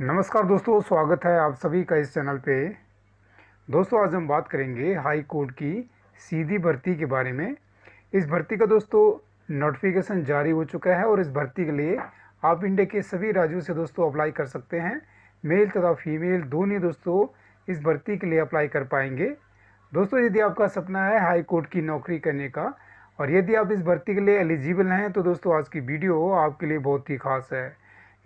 नमस्कार दोस्तों स्वागत है आप सभी का इस चैनल पे दोस्तों आज हम बात करेंगे हाई कोर्ट की सीधी भर्ती के बारे में इस भर्ती का दोस्तों नोटिफिकेशन जारी हो चुका है और इस भर्ती के लिए आप इंडिया के सभी राज्यों से दोस्तों अप्लाई कर सकते हैं मेल तथा फीमेल दोनों दोस्तों इस भर्ती के लिए अप्लाई कर पाएंगे दोस्तों यदि आपका सपना है हाई कोर्ट की नौकरी करने का और यदि आप इस भर्ती के लिए एलिजिबल हैं तो दोस्तों आज की वीडियो आपके लिए बहुत ही खास है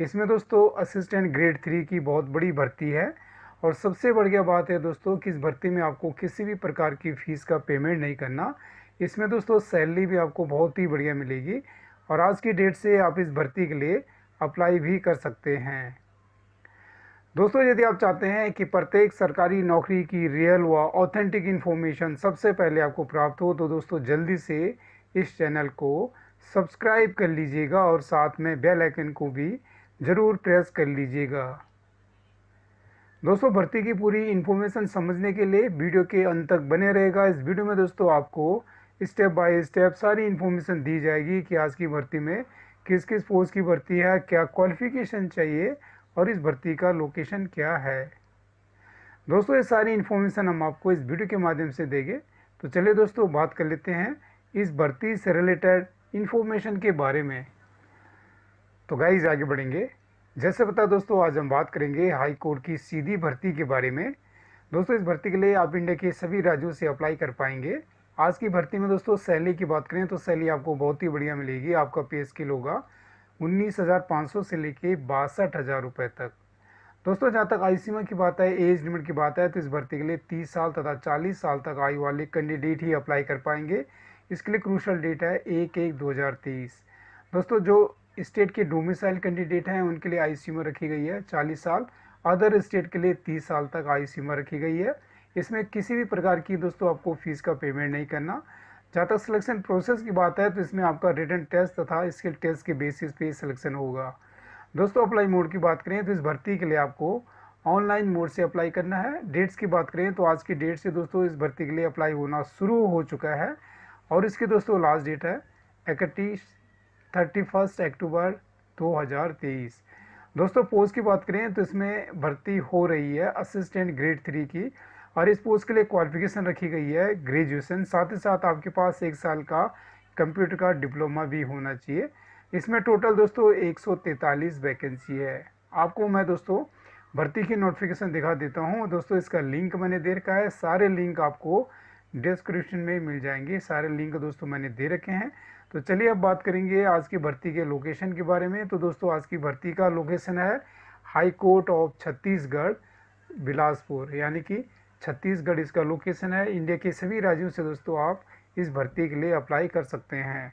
इसमें दोस्तों असिस्टेंट ग्रेड थ्री की बहुत बड़ी भर्ती है और सबसे बढ़िया बात है दोस्तों कि इस भर्ती में आपको किसी भी प्रकार की फ़ीस का पेमेंट नहीं करना इसमें दोस्तों सैलरी भी आपको बहुत ही बढ़िया मिलेगी और आज की डेट से आप इस भर्ती के लिए अप्लाई भी कर सकते हैं दोस्तों यदि आप चाहते हैं कि प्रत्येक सरकारी नौकरी की रियल व ऑथेंटिक इन्फॉर्मेशन सबसे पहले आपको प्राप्त हो तो दोस्तों जल्दी से इस चैनल को सब्सक्राइब कर लीजिएगा और साथ में बेल आइकन को भी ज़रूर प्रेस कर लीजिएगा दोस्तों भर्ती की पूरी इन्फॉर्मेशन समझने के लिए वीडियो के अंत तक बने रहेगा इस वीडियो में दोस्तों आपको स्टेप बाय स्टेप सारी इन्फॉर्मेशन दी जाएगी कि आज की भर्ती में किस किस पोस्ट की भर्ती है क्या क्वालिफिकेशन चाहिए और इस भर्ती का लोकेशन क्या है दोस्तों ये सारी इन्फॉर्मेशन हम आपको इस वीडियो के माध्यम से देंगे तो चलिए दोस्तों बात कर लेते हैं इस भर्ती से रिलेटेड इन्फॉर्मेशन के बारे में तो गाइज आगे बढ़ेंगे जैसे बता दोस्तों आज हम बात करेंगे हाई कोर्ट की सीधी भर्ती के बारे में दोस्तों इस भर्ती के लिए आप इंडिया के सभी राज्यों से अप्लाई कर पाएंगे आज की भर्ती में दोस्तों सैली की बात करें तो सैली आपको बहुत ही बढ़िया मिलेगी आपका पे स्किल होगा उन्नीस हज़ार पाँच सौ से लेके बासठ हज़ार रुपये तक दोस्तों जहाँ तक आयु सीमा की बात है एज लिमिट की बात है तो इस भर्ती के लिए तीस साल तथा चालीस साल तक आयु वाले कैंडिडेट ही अप्लाई कर पाएंगे इसके लिए क्रूशल डेट है एक एक दो हज़ार तेईस दोस्तों जो स्टेट के डोमिसाइल कैंडिडेट हैं उनके लिए आई सीमा रखी गई है चालीस साल अदर स्टेट के लिए तीस साल तक आई सीमा रखी गई है इसमें किसी भी प्रकार की दोस्तों आपको फीस का पेमेंट नहीं करना जहाँ तक सिलेक्शन प्रोसेस की बात है तो इसमें आपका रिटर्न टेस्ट तथा स्किल टेस्ट के बेसिस पे सिलेक्शन होगा दोस्तों अप्लाई मोड की बात करें तो इस भर्ती के लिए आपको ऑनलाइन मोड से अप्लाई करना है डेट्स की बात करें तो आज की डेट से दोस्तों इस भर्ती के लिए अप्लाई होना शुरू हो चुका है और इसके दोस्तों लास्ट डेट है इकतीस 31 अक्टूबर 2023 दोस्तों पोस्ट की बात करें तो इसमें भर्ती हो रही है असिस्टेंट ग्रेड थ्री की और इस पोस्ट के लिए क्वालिफिकेशन रखी गई है ग्रेजुएशन साथ ही साथ आपके पास एक साल का कंप्यूटर का डिप्लोमा भी होना चाहिए इसमें टोटल दोस्तों 143 वैकेंसी है आपको मैं दोस्तों भर्ती की नोटिफिकेशन दिखा देता हूँ दोस्तों इसका लिंक मैंने दे रखा है सारे लिंक आपको डिस्क्रिप्शन में मिल जाएंगे सारे लिंक दोस्तों मैंने दे रखे हैं तो चलिए अब बात करेंगे आज की भर्ती के लोकेशन के बारे में तो दोस्तों आज की भर्ती का लोकेशन है High Court of Chhattisgarh Bilaspur यानी कि छत्तीसगढ़ इसका लोकेशन है इंडिया के सभी राज्यों से दोस्तों आप इस भर्ती के लिए अप्लाई कर सकते हैं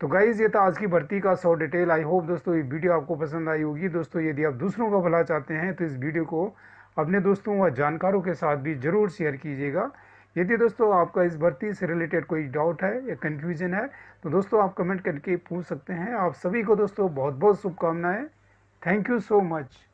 तो गाइज़ ये था आज की भर्ती का सौ डिटेल आई होप दोस्तों ये वीडियो आपको पसंद आई होगी दोस्तों यदि आप दूसरों का भला चाहते हैं तो इस वीडियो को अपने दोस्तों व जानकारों के साथ भी ज़रूर शेयर कीजिएगा यदि दोस्तों आपका इस भर्ती से रिलेटेड कोई डाउट है या कन्फ्यूजन है तो दोस्तों आप कमेंट करके पूछ सकते हैं आप सभी को दोस्तों बहुत बहुत शुभकामनाएं थैंक यू सो मच